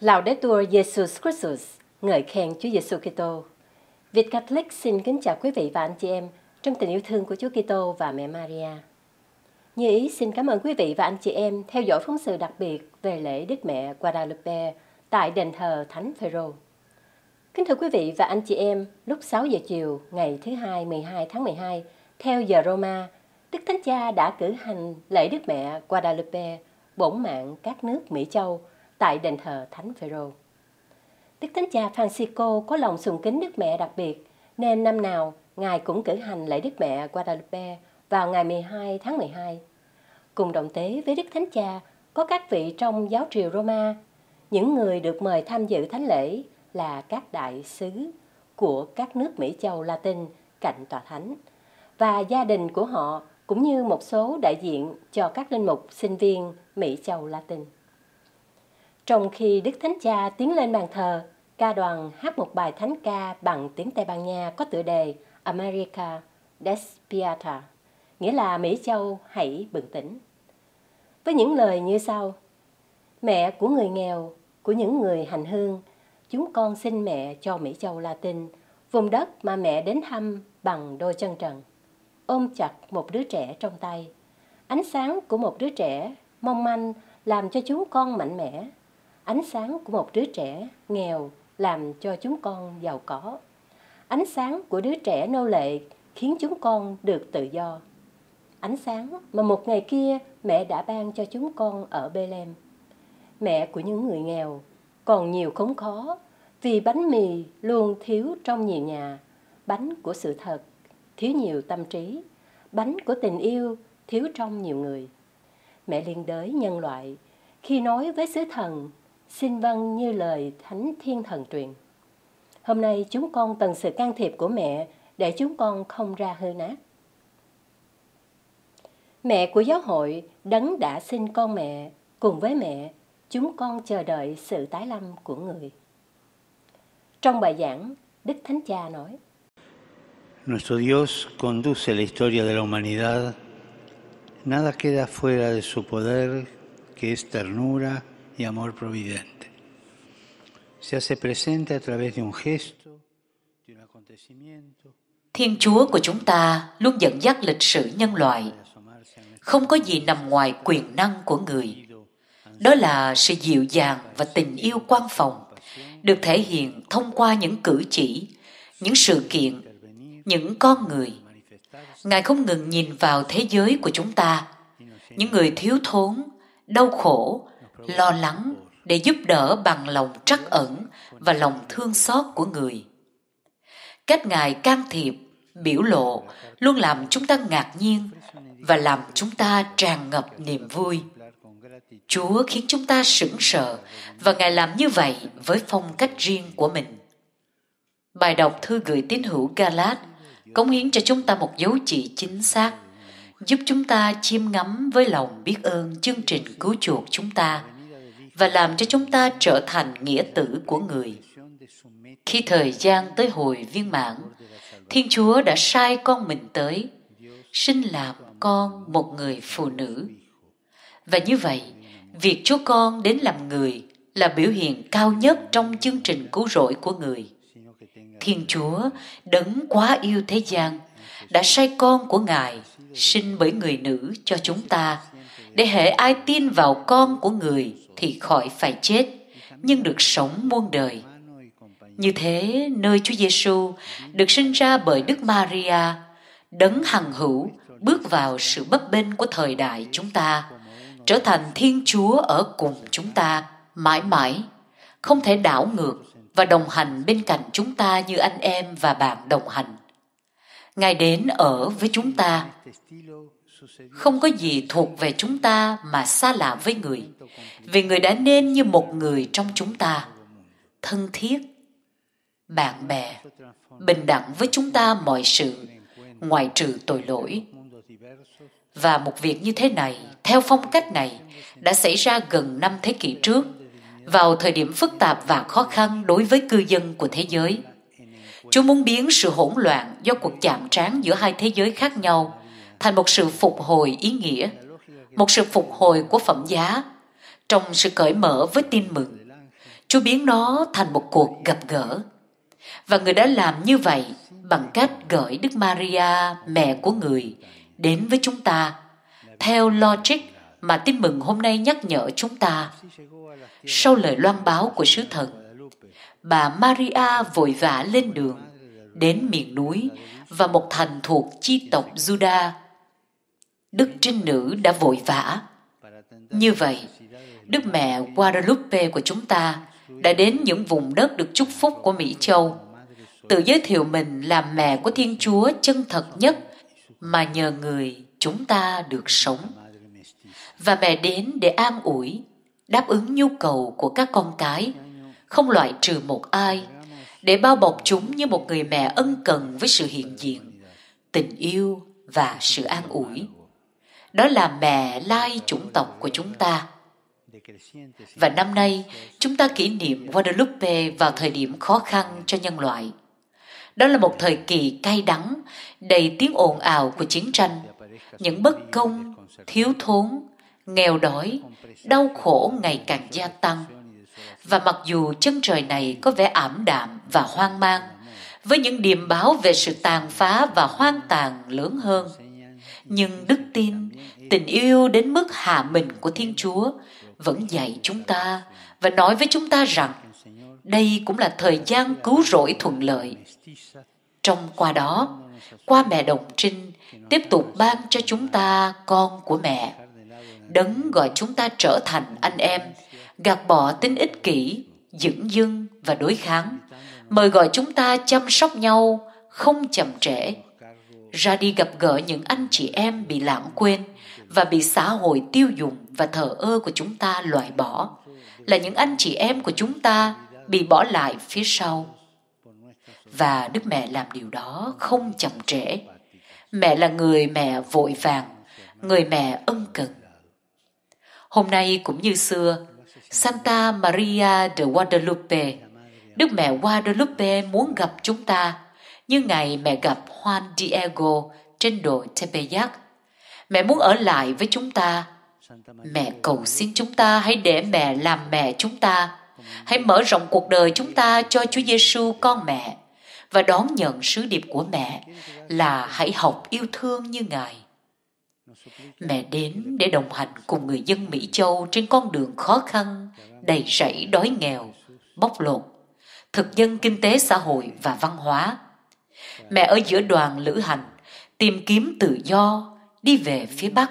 Laudetur Jesus Christus, ngợi khen Chúa Giêsu Kitô. Việt Catholic xin kính chào quý vị và anh chị em trong tình yêu thương của Chúa Kitô và Mẹ Maria. Như ý xin cảm ơn quý vị và anh chị em theo dõi phóng sự đặc biệt về lễ Đức Mẹ Guadalupe tại đền thờ Thánh Phêrô. Kính thưa quý vị và anh chị em, lúc 6 giờ chiều ngày thứ hai 12 tháng 12 theo giờ Roma, Đức Thánh Cha đã cử hành lễ Đức Mẹ Guadalupe bổn mạng các nước Mỹ Châu – tại đền thờ Thánh Phêrô. Đức Thánh Cha Francisco có lòng sùng kính Đức Mẹ đặc biệt, nên năm nào Ngài cũng cử hành lễ Đức Mẹ Guadalupe vào ngày 12 tháng 12. Cùng đồng tế với Đức Thánh Cha có các vị trong giáo triều Roma. Những người được mời tham dự thánh lễ là các đại sứ của các nước Mỹ châu Latin cạnh tòa thánh và gia đình của họ cũng như một số đại diện cho các linh mục sinh viên Mỹ châu Latin. Trong khi Đức Thánh Cha tiến lên bàn thờ, ca đoàn hát một bài thánh ca bằng tiếng Tây Ban Nha có tựa đề America Despierta, nghĩa là Mỹ Châu hãy bừng tỉnh. Với những lời như sau, Mẹ của người nghèo, của những người hành hương, chúng con xin mẹ cho Mỹ Châu Latin, vùng đất mà mẹ đến thăm bằng đôi chân trần. Ôm chặt một đứa trẻ trong tay, ánh sáng của một đứa trẻ mong manh làm cho chúng con mạnh mẽ ánh sáng của một đứa trẻ nghèo làm cho chúng con giàu có. Ánh sáng của đứa trẻ nô lệ khiến chúng con được tự do. Ánh sáng mà một ngày kia mẹ đã ban cho chúng con ở Bethlehem. Mẹ của những người nghèo còn nhiều khốn khó vì bánh mì luôn thiếu trong nhiều nhà, bánh của sự thật thiếu nhiều tâm trí, bánh của tình yêu thiếu trong nhiều người. Mẹ liên đới nhân loại khi nói với sứ thần xin vâng như lời Thánh Thiên Thần truyền. Hôm nay chúng con cần sự can thiệp của mẹ để chúng con không ra hư nát. Mẹ của giáo hội đấng đã sinh con mẹ, cùng với mẹ, chúng con chờ đợi sự tái lâm của người. Trong bài giảng, Đức Thánh Cha nói, Nuestro Dios conduce la historia de la humanidad. Nada queda fuera de su poder, que es ternura, y amor providente. Se hace presente a través de un gesto, de un acontecimiento. Thiên Chúa của chúng ta luôn dẫn dắt lịch sử nhân loại. Không có gì nằm ngoài quyền năng của người. Đó là sự dịu dàng và tình yêu quan phòng, được thể hiện thông qua những cử chỉ, những sự kiện, những con người. Ngài không ngừng nhìn vào thế giới của chúng ta, những người thiếu thốn, đau khổ lo lắng để giúp đỡ bằng lòng trắc ẩn và lòng thương xót của người cách ngài can thiệp biểu lộ luôn làm chúng ta ngạc nhiên và làm chúng ta tràn ngập niềm vui chúa khiến chúng ta sững sờ và ngài làm như vậy với phong cách riêng của mình bài đọc thư gửi tín hữu galat cống hiến cho chúng ta một dấu chỉ chính xác giúp chúng ta chiêm ngắm với lòng biết ơn chương trình cứu chuộc chúng ta và làm cho chúng ta trở thành nghĩa tử của người. Khi thời gian tới hồi viên mãn, Thiên Chúa đã sai con mình tới, sinh làm con một người phụ nữ. Và như vậy, việc Chúa con đến làm người là biểu hiện cao nhất trong chương trình cứu rỗi của người. Thiên Chúa đấng quá yêu thế gian – đã sai con của Ngài sinh bởi người nữ cho chúng ta, để hệ ai tin vào con của người thì khỏi phải chết, nhưng được sống muôn đời. Như thế, nơi Chúa Giêsu được sinh ra bởi Đức Maria, đấng hằng hữu bước vào sự bấp bênh của thời đại chúng ta, trở thành Thiên Chúa ở cùng chúng ta mãi mãi, không thể đảo ngược và đồng hành bên cạnh chúng ta như anh em và bạn đồng hành ngài đến ở với chúng ta không có gì thuộc về chúng ta mà xa lạ với người vì người đã nên như một người trong chúng ta thân thiết bạn bè bình đẳng với chúng ta mọi sự ngoại trừ tội lỗi và một việc như thế này theo phong cách này đã xảy ra gần năm thế kỷ trước vào thời điểm phức tạp và khó khăn đối với cư dân của thế giới Chúa muốn biến sự hỗn loạn do cuộc chạm trán giữa hai thế giới khác nhau thành một sự phục hồi ý nghĩa, một sự phục hồi của phẩm giá trong sự cởi mở với tin mừng. Chúa biến nó thành một cuộc gặp gỡ. Và người đã làm như vậy bằng cách gửi Đức Maria, mẹ của người, đến với chúng ta theo logic mà tin mừng hôm nay nhắc nhở chúng ta. Sau lời loan báo của sứ thần, bà Maria vội vã lên đường đến miền núi và một thành thuộc chi tộc Juda. Đức Trinh Nữ đã vội vã. Như vậy, Đức Mẹ Guadalupe của chúng ta đã đến những vùng đất được chúc phúc của Mỹ Châu, tự giới thiệu mình là mẹ của Thiên Chúa chân thật nhất mà nhờ người chúng ta được sống. Và mẹ đến để an ủi, đáp ứng nhu cầu của các con cái – không loại trừ một ai, để bao bọc chúng như một người mẹ ân cần với sự hiện diện, tình yêu và sự an ủi. Đó là mẹ lai chủng tộc của chúng ta. Và năm nay, chúng ta kỷ niệm Guadalupe vào thời điểm khó khăn cho nhân loại. Đó là một thời kỳ cay đắng, đầy tiếng ồn ào của chiến tranh, những bất công, thiếu thốn, nghèo đói, đau khổ ngày càng gia tăng và mặc dù chân trời này có vẻ ảm đạm và hoang mang với những điềm báo về sự tàn phá và hoang tàn lớn hơn nhưng đức tin tình yêu đến mức hạ mình của thiên chúa vẫn dạy chúng ta và nói với chúng ta rằng đây cũng là thời gian cứu rỗi thuận lợi trong qua đó qua mẹ đồng trinh tiếp tục ban cho chúng ta con của mẹ đấng gọi chúng ta trở thành anh em gạt bỏ tính ích kỷ dửng dưng và đối kháng mời gọi chúng ta chăm sóc nhau không chậm trễ ra đi gặp gỡ những anh chị em bị lãng quên và bị xã hội tiêu dùng và thờ ơ của chúng ta loại bỏ là những anh chị em của chúng ta bị bỏ lại phía sau và đức mẹ làm điều đó không chậm trễ mẹ là người mẹ vội vàng người mẹ ân cần hôm nay cũng như xưa Santa Maria de Guadalupe. Đức mẹ Guadalupe muốn gặp chúng ta, như ngày mẹ gặp Juan Diego trên đồi Tepeyac. Mẹ muốn ở lại với chúng ta. Mẹ cầu xin chúng ta hãy để mẹ làm mẹ chúng ta. Hãy mở rộng cuộc đời chúng ta cho Chúa Giêsu con mẹ và đón nhận sứ điệp của mẹ là hãy học yêu thương như Ngài. Mẹ đến để đồng hành cùng người dân Mỹ Châu trên con đường khó khăn, đầy rẫy đói nghèo, bóc lột, thực dân kinh tế xã hội và văn hóa. Mẹ ở giữa đoàn lữ hành, tìm kiếm tự do, đi về phía Bắc.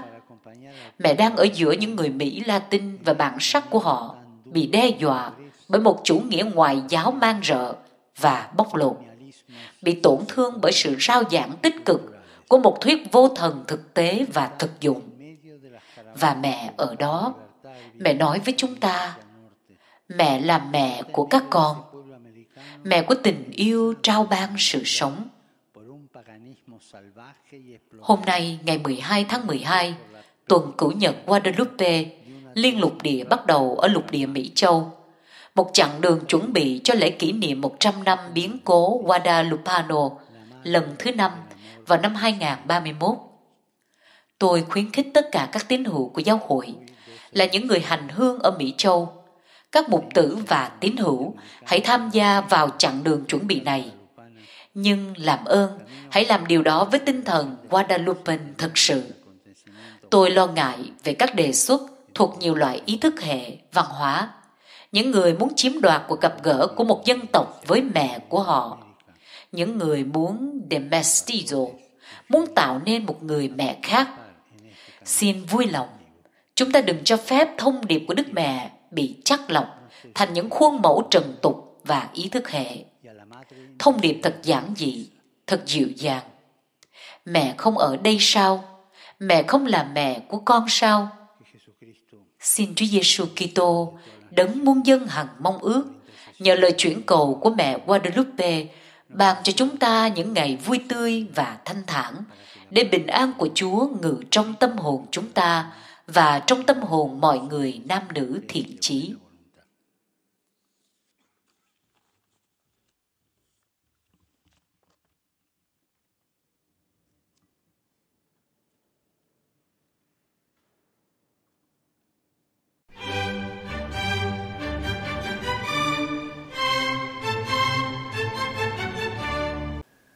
Mẹ đang ở giữa những người Mỹ Latin và bản sắc của họ bị đe dọa bởi một chủ nghĩa ngoại giáo man rợ và bóc lột, bị tổn thương bởi sự rao giảng tích cực của một thuyết vô thần thực tế và thực dụng. Và mẹ ở đó, mẹ nói với chúng ta, mẹ là mẹ của các con, mẹ của tình yêu trao ban sự sống. Hôm nay, ngày 12 tháng 12, tuần cửu nhật Guadalupe, liên lục địa bắt đầu ở lục địa Mỹ Châu. Một chặng đường chuẩn bị cho lễ kỷ niệm 100 năm biến cố Guadalupano lần thứ năm vào năm 2031. Tôi khuyến khích tất cả các tín hữu của giáo hội là những người hành hương ở Mỹ Châu, các mục tử và tín hữu hãy tham gia vào chặng đường chuẩn bị này. Nhưng làm ơn, hãy làm điều đó với tinh thần Guadalupe thật sự. Tôi lo ngại về các đề xuất thuộc nhiều loại ý thức hệ, văn hóa. Những người muốn chiếm đoạt cuộc gặp gỡ của một dân tộc với mẹ của họ những người muốn domestizo, muốn tạo nên một người mẹ khác. Xin vui lòng, chúng ta đừng cho phép thông điệp của Đức Mẹ bị chắc lọc thành những khuôn mẫu trần tục và ý thức hệ. Thông điệp thật giản dị, thật dịu dàng. Mẹ không ở đây sao? Mẹ không là mẹ của con sao? Xin Chúa Giêsu Kitô, đấng muôn dân hằng mong ước, nhờ lời chuyển cầu của mẹ Guadalupe ban cho chúng ta những ngày vui tươi và thanh thản để bình an của chúa ngự trong tâm hồn chúng ta và trong tâm hồn mọi người nam nữ thiện trí.